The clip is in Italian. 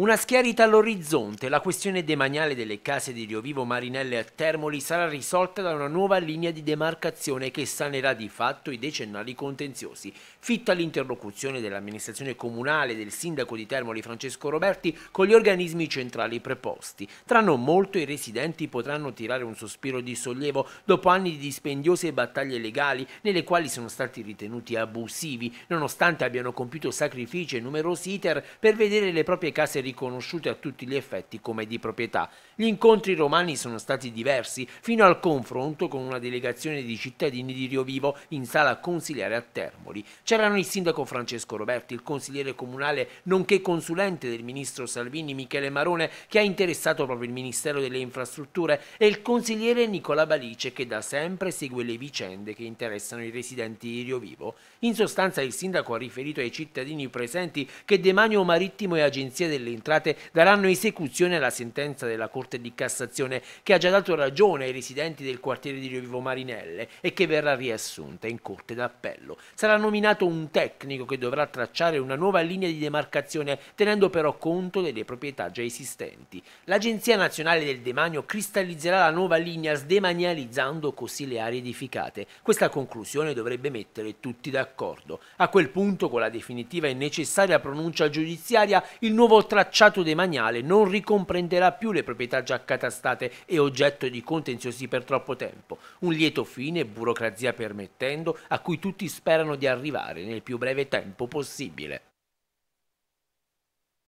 Una schiarita all'orizzonte, la questione demaniale delle case di Riovivo, Marinelle a Termoli sarà risolta da una nuova linea di demarcazione che sanerà di fatto i decennali contenziosi. Fitta l'interlocuzione dell'amministrazione comunale del sindaco di Termoli Francesco Roberti con gli organismi centrali preposti. Tra non molto i residenti potranno tirare un sospiro di sollievo dopo anni di dispendiose battaglie legali nelle quali sono stati ritenuti abusivi, nonostante abbiano compiuto sacrifici e numerosi iter per vedere le proprie case ricostruite riconosciute a tutti gli effetti come di proprietà. Gli incontri romani sono stati diversi, fino al confronto con una delegazione di cittadini di Rio Vivo in sala consiliare a Termoli. C'erano il sindaco Francesco Roberti, il consigliere comunale nonché consulente del ministro Salvini Michele Marone che ha interessato proprio il Ministero delle Infrastrutture e il consigliere Nicola Balice che da sempre segue le vicende che interessano i residenti di Rio Vivo. In sostanza il sindaco ha riferito ai cittadini presenti che Demanio Marittimo e Agenzia delle entrate daranno esecuzione alla sentenza della Corte di Cassazione che ha già dato ragione ai residenti del quartiere di Rio Vivo Marinelle e che verrà riassunta in Corte d'Appello. Sarà nominato un tecnico che dovrà tracciare una nuova linea di demarcazione tenendo però conto delle proprietà già esistenti. L'Agenzia Nazionale del Demanio cristallizzerà la nuova linea sdemanializzando così le aree edificate. Questa conclusione dovrebbe mettere tutti d'accordo. A quel punto con la definitiva e necessaria pronuncia giudiziaria il nuovo tracciamento tracciato demaniale non ricomprenderà più le proprietà già catastate e oggetto di contenziosi per troppo tempo, un lieto fine, burocrazia permettendo, a cui tutti sperano di arrivare nel più breve tempo possibile.